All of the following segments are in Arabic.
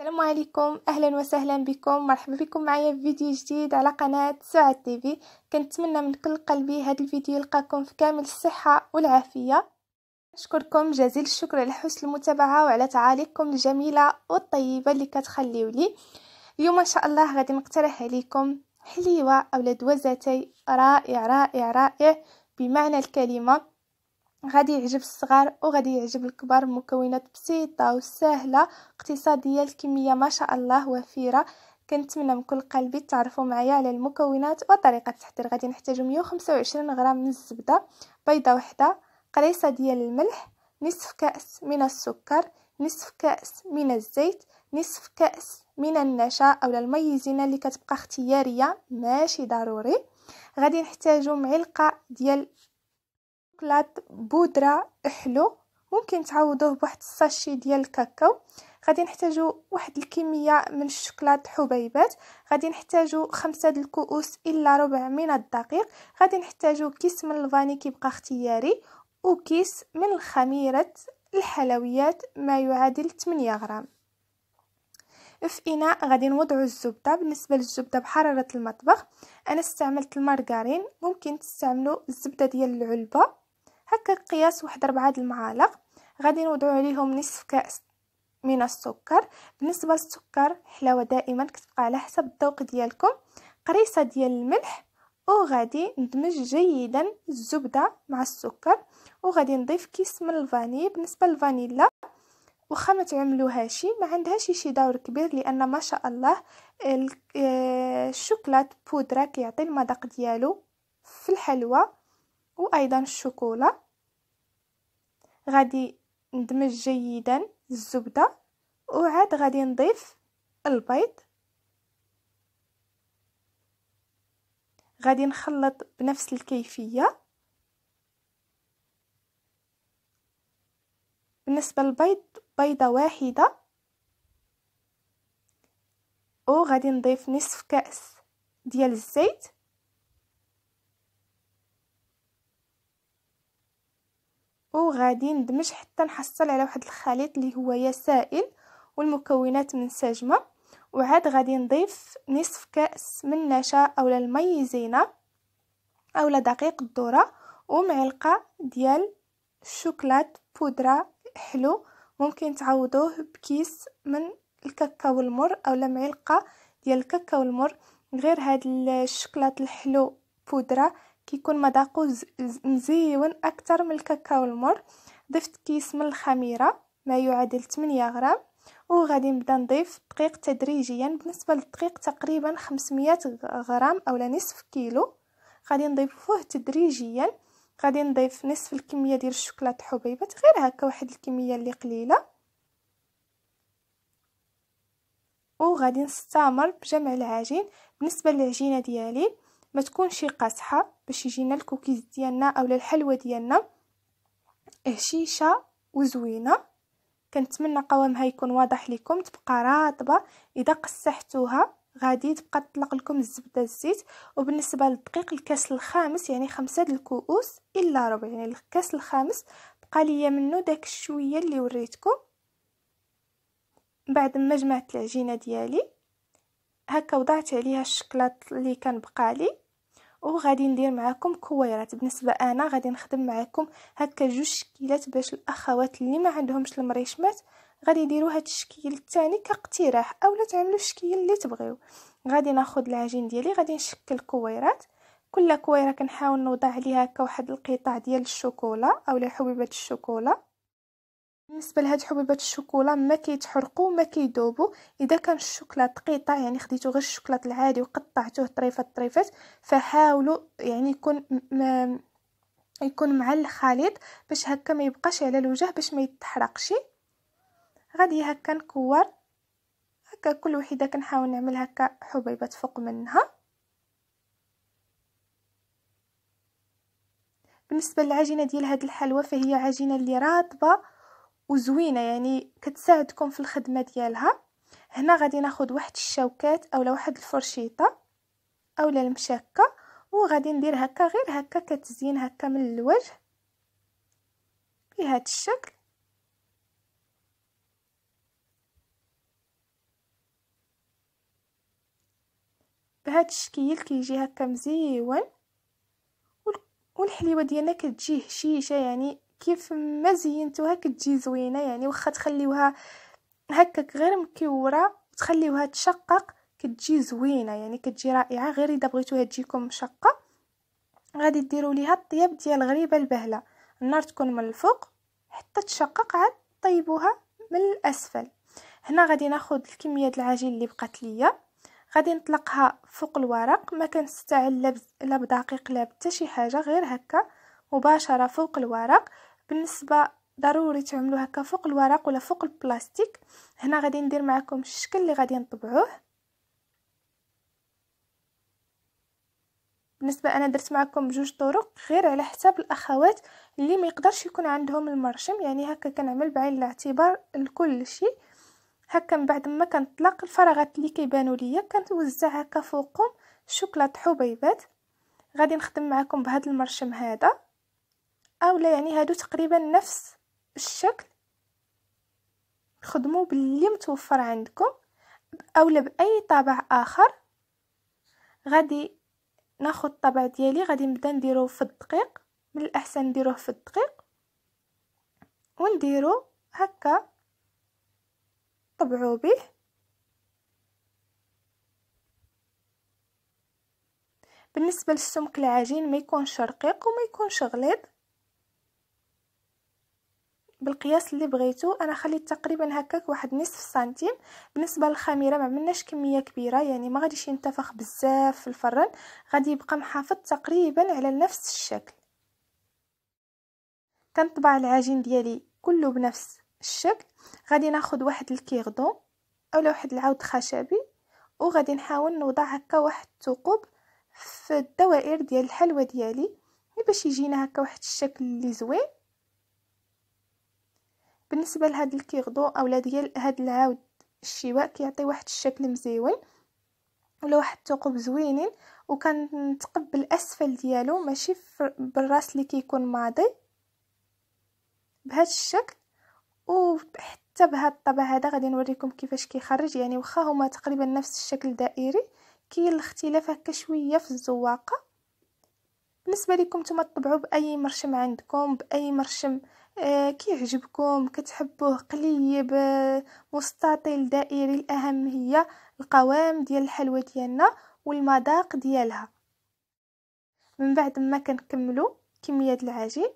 السلام عليكم اهلا وسهلا بكم مرحبا بكم معايا في فيديو جديد على قناه تي تيفي كنتمنى من كل قلبي هذا الفيديو يلقاكم في كامل الصحه والعافيه نشكركم جزيل الشكر على حسن المتابعه وعلى تعاليقكم الجميله والطيبه اللي كتخليو لي اليوم ان شاء الله غادي نقترح عليكم حليوه اولا لدوزتي رائع رائع رائع بمعنى الكلمه غادي يعجب الصغار وغادي يعجب الكبار مكونات بسيطه وسهله اقتصاديه الكميه ما شاء الله وفيره كنتمنى من كل قلبي تعرفوا معايا على المكونات وطريقه التحضير غادي نحتاجوا 125 غرام من الزبده بيضه واحده قريصه ديال الملح نصف كاس من السكر نصف كاس من الزيت نصف كاس من النشا اولا الميزينه اللي كتبقى اختياريه ماشي ضروري غادي نحتاجو معلقه ديال شوكولات بودره حلو ممكن تعوضوه بواحد الساشي ديال الكاكاو غادي نحتاجو واحد الكميه من الشوكولات حبيبات غادي نحتاجو خمسة الكؤوس الا ربع من الدقيق غادي نحتاجو كيس من الفاني كيبقى اختياري وكيس من الخميره الحلويات ما يعادل 8 غرام في اناء غادي نوضعو الزبده بالنسبه للزبده بحراره المطبخ انا استعملت المارغارين ممكن تستعملو الزبده ديال العلبه هكا قياس واحد ربعة المعالق غادي نوضعو عليهم نصف كاس من السكر بالنسبه للسكر الحلاوه دائما كتبقى على حسب الذوق ديالكم قريصه ديال الملح وغادي ندمج جيدا الزبده مع السكر وغادي نضيف كيس من الفاني بالنسبه للفانيلا واخا ما تعملوهاش ما عندهاش شي دور كبير لان ما شاء الله آه، الشوكولات بودره كيعطي المذاق ديالو في الحلوى وأيضا الشوكولا غادي ندمج جيدا الزبدة وعاد غادي نضيف البيض غادي نخلط بنفس الكيفية بالنسبة للبيض بيضة واحدة وغادي نضيف نصف كأس ديال الزيت وغادي ندمج حتى نحصل على واحد الخليط اللي هو يا سائل والمكونات منسجمه وعاد غادي نضيف نصف كاس من النشا اولا المي زينه اولا دقيق الذره ومعلقه ديال الشوكولات بودره حلو ممكن تعوضوه بكيس من الكاكاو المر اولا معلقه ديال الكاكاو المر غير هاد الشوكولات الحلو بودره كيكون مذاقو مزيون اكثر من الكاكاو المر ضفت كيس من الخميره ما يعادل 8 غرام وغادي نبدا نضيف الدقيق تدريجيا بالنسبه للدقيق تقريبا 500 غرام اولا نصف كيلو غادي نضيفوه تدريجيا غادي نضيف نصف الكميه ديال الشوكولاته حبيبات غير هكا واحد الكميه اللي قليله وغادي نستمر بجمع العجين بالنسبه للعجينه ديالي ما تكونش قاصحه باش يجينا الكوكيز ديالنا اولا الحلوى ديالنا هشيشه وزوينه كنتمنى قوامها يكون واضح لكم تبقى راطبه اذا قصحتوها غادي تبقى تطلق لكم الزبده الزيت وبالنسبه للدقيق الكاس الخامس يعني خمسة د الكؤوس الا ربع يعني الكاس الخامس بقى ليا منه داك الشويه اللي وريتكم بعد ما جمعت العجينه ديالي هكا وضعت عليها الشكلاط اللي كان بقالي وغادي ندير معاكم كويرات بالنسبه انا غادي نخدم معاكم هكا جوج شكيلات باش الاخوات اللي ما عندهمش المريشمات غادي يديروا هاد الشكل الثاني كاقتراح اولا تعملوا الشكل اللي تبغيو غادي ناخذ العجين ديالي غادي نشكل كويرات كل كويره كنحاول نوضع عليها هكا واحد القطع ديال الشوكولا اولا حبيبات الشوكولا بالنسبه لهاد حبوبات الشوكولا ما كيتحرقوا وما كيذوبوا اذا كان الشوكولات قطع يعني خديتو غير الشوكولات العادي وقطعتوه طريفات طريفات فحاولوا يعني يكون م- يكون مع الخليط باش هكا ما يبقاش على الوجه باش ما يتحرقش غادي هكا نكور هكا كل وحده كنحاول نعمل هكا حبيبات فوق منها بالنسبه للعجينه ديال هاد الحلوى فهي عجينه اللي راطبه وزوينه يعني كتساعدكم في الخدمه ديالها هنا غادي ناخذ واحد الشوكات اولا واحد الفرشيطه اولا المشكه وغادي ندير هكا غير هكا كتزين هكا من الوجه بهذا الشكل بهذا الشكل كيجي هكا مزيون والحليوه ديالنا كتجي هشيشه يعني كيف ما زينتوها كتجي زوينه يعني واخا تخليوها هكاك غير مكوره تخليوها تشقق كتجي زوينه يعني كتجي رائعه غير اذا بغيتوها تجيكم مشقه غادي ديروا ليها الطياب ديال غريبه البهله النار تكون من الفوق حتى تشقق عاد طيبوها من الاسفل هنا غادي ناخذ الكميه ديال العجين اللي بقات ليا غادي نطلقها فوق الورق ما كنستعل لا بدقيق لا بتا شي حاجه غير هكا مباشره فوق الورق بالنسبه ضروري تعملو هكا فوق الورق ولا فوق البلاستيك هنا غادي ندير معكم الشكل اللي غادي نطبعوه بالنسبه انا درت معكم بجوج طرق غير على حساب الاخوات اللي ما يقدرش يكون عندهم المرشم يعني هكا كنعمل بعين الاعتبار لكل شيء هكا من بعد ما كنطلق الفراغات اللي كيبانوا ليا كنوزع هكا فوقهم شوكولاط حبيبات غادي نخدم معكم بهذا المرشم هذا او لا يعني هادو تقريبا نفس الشكل خدموا باللي متوفر عندكم اولا باي طابع اخر غادي ناخد الطابع ديالي غادي نبدا نديروه في الدقيق من الاحسن نديروه في الدقيق ونديرو هكا طبعوا به بالنسبه للسمك العجين ما يكونش رقيق وما يكونش غليظ بالقياس اللي بغيتو انا خليت تقريبا هكاك واحد نصف سنتيم بالنسبه للخميره ما عملناش كميه كبيره يعني ما غاديش ينتفخ بزاف في الفرن غادي يبقى محافظ تقريبا على نفس الشكل كنطبع العجين ديالي كله بنفس الشكل غادي ناخد واحد الكيغدو اولا واحد العود خشبي وغادي نحاول نوضع هكا واحد الثقوب في الدوائر ديال الحلوى ديالي باش يجينا هكا واحد الشكل اللي زوين بالنسبه لهاد الكيغدو اولا ديال هاد العود الشواء كيعطي واحد الشكل مزيون ولا واحد الثقب زوينين وكنتقبل أسفل ديالو ماشي بالراس اللي كيكون ماضي بهذا الشكل وحتى بهذا الطبع هذا غادي نوريكم كيفاش كيخرج يعني واخا هما تقريبا نفس الشكل دائري كاين الاختلاف هكا شويه في الزواقه بالنسبه لكم نتوما تطبعوا باي مرشم عندكم باي مرشم آه، كيعجبكم كتحبوه قليب آه، مستطيل دائري الاهم هي القوام ديال الحلوى ديالنا والمذاق ديالها من بعد ما كنكملوا كميه العجين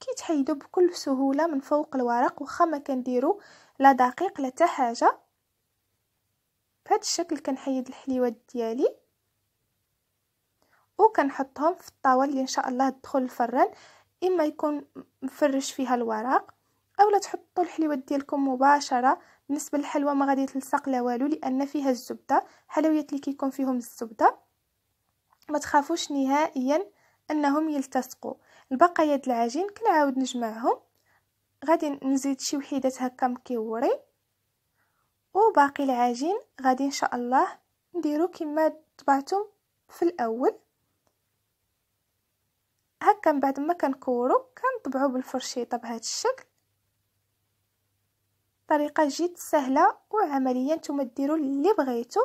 كيتحيدوا بكل سهوله من فوق الورق واخا ما كنديروا لا دقيق لا حتى حاجه بهذا الشكل كنحيد الحليوات ديالي وكنحطهم في الطاوله اللي ان شاء الله تدخل الفران اما يكون مفرش فيها الورق اولا تحطوا الحليوات ديالكم مباشره بالنسبه للحلوى ما غادي تلصق لا والو لان فيها الزبده حلويات اللي كيكون فيهم الزبده ما تخافوش نهائيا انهم يلتصقوا البقايا د العجين كنعاود نجمعهم غادي نزيد شي وحيدات هكا مكيورين وباقي العجين غادي ان شاء الله نديرو كما طبعتم في الاول هكا من بعد ما كنكورو كنطبعو بالفرشيطه بهذا الشكل طريقه جد سهله وعمليه نتوما ديروا اللي بغيتو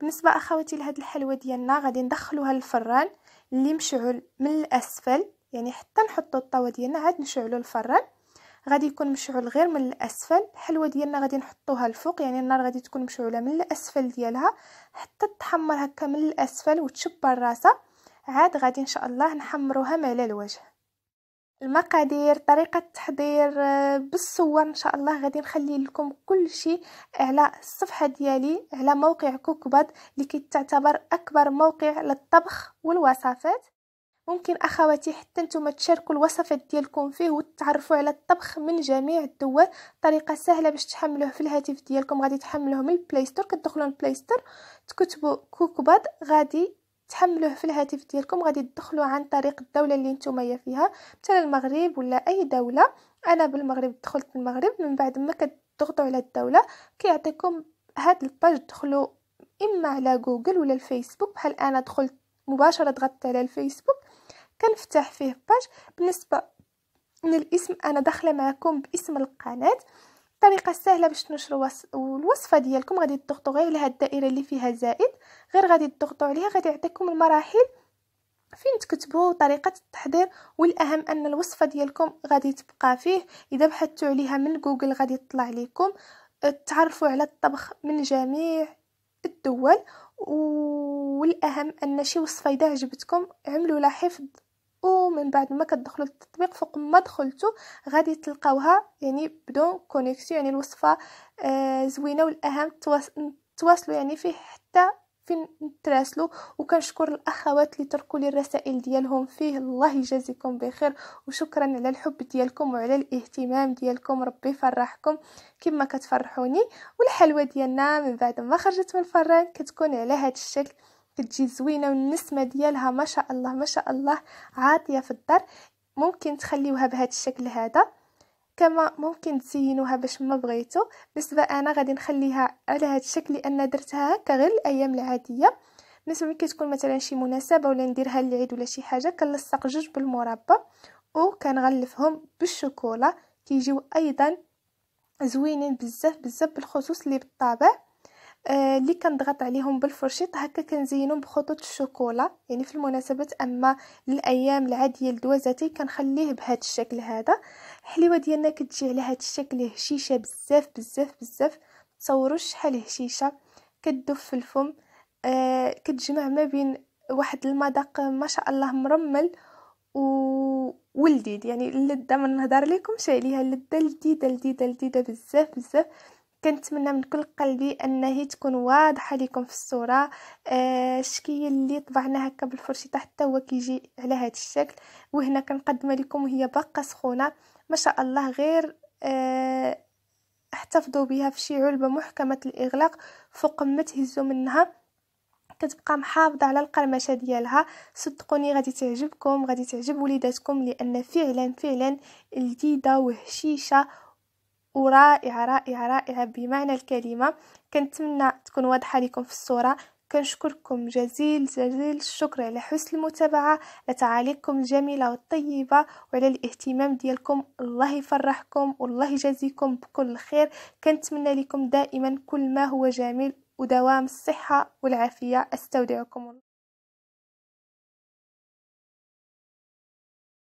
بالنسبه اخواتي لهاد الحلوه ديالنا غادي ندخلوها للفران اللي مشعل من الاسفل يعني حتى نحطو الطاوه ديالنا عاد نشعلو الفران غادي يكون مشعول غير من الاسفل الحلوه ديالنا غادي نحطوها الفوق يعني النار غادي تكون مشعوله من الاسفل ديالها حتى تحمر هكا من الاسفل وتشبر راسها عاد غادي ان شاء الله ما على الوجه المقادير طريقة التحضير آه، بالصور ان شاء الله غادي نخلي لكم كل شيء على الصفحة ديالي على موقع كوكباد اللي تعتبر اكبر موقع للطبخ والوصفات ممكن اخواتي حتى نتوما تشاركوا الوصفات ديالكم فيه وتعرفوا على الطبخ من جميع الدول طريقه سهله باش تحملوه في الهاتف ديالكم غادي تحملوه من البلاي ستور كتدخلوا البلاي ستور تكتبوا كوكباد غادي تحملوه في الهاتف ديالكم غادي تدخلوا عن طريق الدوله اللي نتوما فيها مثلا المغرب ولا اي دوله انا بالمغرب دخلت المغرب من بعد ما كتضغطوا على الدوله كيعطيكم هاد الباج دخلوا اما على جوجل ولا الفيسبوك بحال انا دخلت مباشره ضغطت على الفيسبوك كنفتح فيه باج بالنسبه من الاسم انا داخله معكم باسم القناه الطريقه السهله باش تنشروا الوصفه ديالكم غادي تضغطوا غير على الدائره اللي فيها زائد غير غادي تضغطوا عليها غادي يعطيكم المراحل فين تكتبوا طريقه التحضير والاهم ان الوصفه ديالكم غادي تبقى فيه اذا بحثتوا عليها من جوجل غادي تطلع لكم تعرفوا على الطبخ من جميع الدول والاهم ان شي وصفه اذا عجبتكم عملوا لها حفظ ومن بعد ما كتدخلوا للتطبيق فوق ما دخلتوا غادي تلقاوها يعني بدون كونيكسيون يعني الوصفه آه زوينه والاهم تواصلوا يعني فيه حتى فين تراسلوا وكنشكر الاخوات اللي تركوا لي الرسائل ديالهم فيه الله يجازيكم بخير وشكرا على الحب ديالكم وعلى الاهتمام ديالكم ربي يفرحكم كما كتفرحوني والحلوه ديالنا من بعد ما خرجت من الفران كتكون على هذا الشكل كتجي زوينه والنسمه ديالها ما شاء الله ما شاء الله عاطيه في الدار ممكن تخليوها بهذا الشكل هذا كما ممكن تزينوها باش ما بغيتو بالنسبه انا غادي نخليها على هذا الشكل لان درتها هكا غير الايام العاديه بالنسبه ملي كتكون مثلا شي مناسبه ولا نديرها للعيد ولا شي حاجه كنلصق جوج بالمربى وكنغلفهم بالشوكولا كيجيو ايضا زوينين بزاف بزاف بالخصوص اللي بالطابع اللي آه، كنضغط عليهم بالفرشيط هكا كنزينهم بخطوط الشوكولا يعني في المناسبات اما الايام العاديه لدوازاتي كنخليه بهذا الشكل هذا الحليوه ديالنا كتجي على هذا الشكل هشيشه بزاف بزاف بزاف تصوروا شحال هشيشه كتدف في الفم آه كتجمع ما بين واحد المذاق ما شاء الله مرمل و ولديد يعني اللذه ما نهضر لكمش عليها اللذه لذيذه لذيذه لذيذه بزاف بزاف كنتمنى من كل قلبي انه تكون واضحه لكم في الصوره آه الشكيه اللي طبعناها هكا بالفرشيطه حتى هو كيجي على هذا الشكل وهنا كنقدمها لكم وهي باقه سخونه ما شاء الله غير آه احتفظوا بها في شي علبه محكمه الاغلاق فوق ما تهزوا منها كتبقى محافظه على القرمشه ديالها صدقوني غادي تعجبكم غادي تعجب وليداتكم لان فعلا فعلا لذيذه وهشيشه ورائعه رائعه رائعه بمعنى الكلمه كنتمنى تكون واضحه لكم في الصوره كنشكركم جزيل جزيل الشكر على حسن المتابعه على تعاليقكم الجميله والطيبه وعلى الاهتمام ديالكم الله يفرحكم والله يجازيكم بكل خير كنتمنى لكم دائما كل ما هو جميل ودوام الصحه والعافيه استودعكم الله